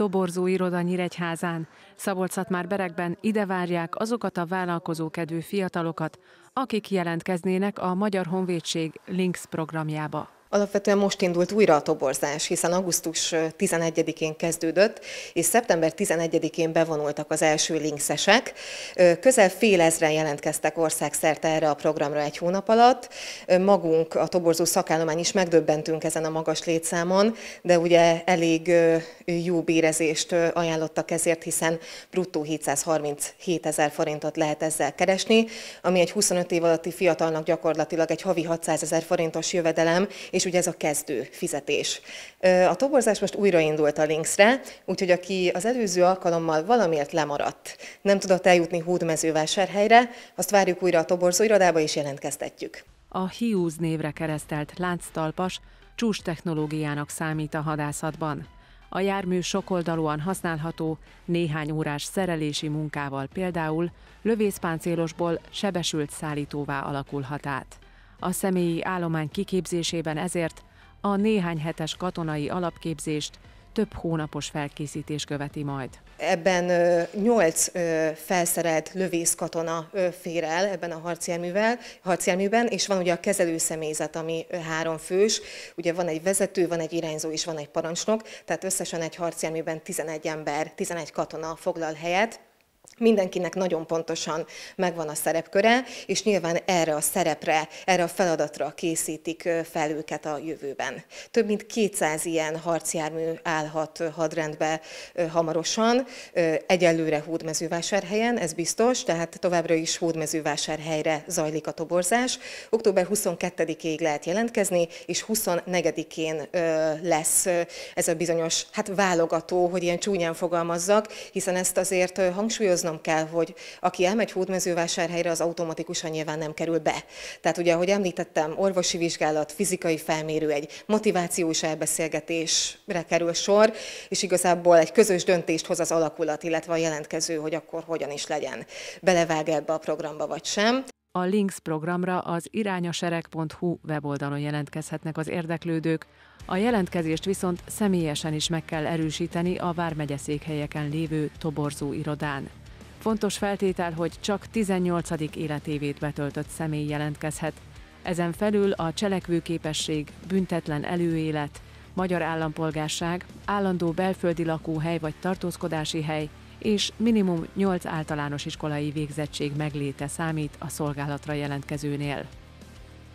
Toborzó iroda Nyíregyházán. szabolcs már berekben ide várják azokat a vállalkozókedvű fiatalokat, akik jelentkeznének a Magyar Honvédség Links programjába. Alapvetően most indult újra a toborzás, hiszen augusztus 11-én kezdődött, és szeptember 11-én bevonultak az első linkszesek. Közel fél ezren jelentkeztek országszerte erre a programra egy hónap alatt. Magunk, a toborzó szakállomány is megdöbbentünk ezen a magas létszámon, de ugye elég jó bérezést ajánlottak ezért, hiszen bruttó 737 ezer forintot lehet ezzel keresni, ami egy 25 év alatti fiatalnak gyakorlatilag egy havi 600 ezer forintos jövedelem, és és ugye ez a kezdő fizetés. A toborzás most újraindult a linksre, úgyhogy aki az előző alkalommal valamiért lemaradt, nem tudott eljutni hódmezővásárhelyre, azt várjuk újra a toborzóirodába és jelentkeztetjük. A Hiúz névre keresztelt lánctalpas csúcs technológiának számít a hadászatban. A jármű sokoldalúan használható, néhány órás szerelési munkával például lövészpáncélosból sebesült szállítóvá alakulhat át. A személyi állomány kiképzésében ezért a néhány hetes katonai alapképzést több hónapos felkészítés követi majd. Ebben nyolc felszerelt lövészkatona fér el ebben a harcjárművel, harcjárműben, és van ugye a kezelő személyzet, ami három fős, ugye van egy vezető, van egy irányzó és van egy parancsnok, tehát összesen egy harcjárműben 11 ember, 11 katona foglal helyet. Mindenkinek nagyon pontosan megvan a szerepköre, és nyilván erre a szerepre, erre a feladatra készítik fel őket a jövőben. Több mint 200 ilyen harcjármű állhat hadrendbe hamarosan, egyelőre hódmezővásárhelyen, ez biztos, tehát továbbra is hódmezővásárhelyre zajlik a toborzás. Október 22-ig lehet jelentkezni, és 24-én lesz ez a bizonyos hát válogató, hogy ilyen csúnyán fogalmazzak, hiszen ezt azért hangsúlyoznak, tudnom kell, hogy aki elmegy hódmezővásárhelyre, az automatikusan nyilván nem kerül be. Tehát ugye, ahogy említettem, orvosi vizsgálat, fizikai felmérő, egy motivációs elbeszélgetésre kerül sor, és igazából egy közös döntést hoz az alakulat, illetve a jelentkező, hogy akkor hogyan is legyen, belevág ebbe a programba vagy sem. A Links programra az irányasereg.hu weboldalon jelentkezhetnek az érdeklődők, a jelentkezést viszont személyesen is meg kell erősíteni a vármegyeszékhelyeken lévő toborzó irodán. Fontos feltétel, hogy csak 18. életévét betöltött személy jelentkezhet. Ezen felül a cselekvőképesség, büntetlen előélet, magyar állampolgárság, állandó belföldi lakóhely vagy tartózkodási hely és minimum 8 általános iskolai végzettség megléte számít a szolgálatra jelentkezőnél.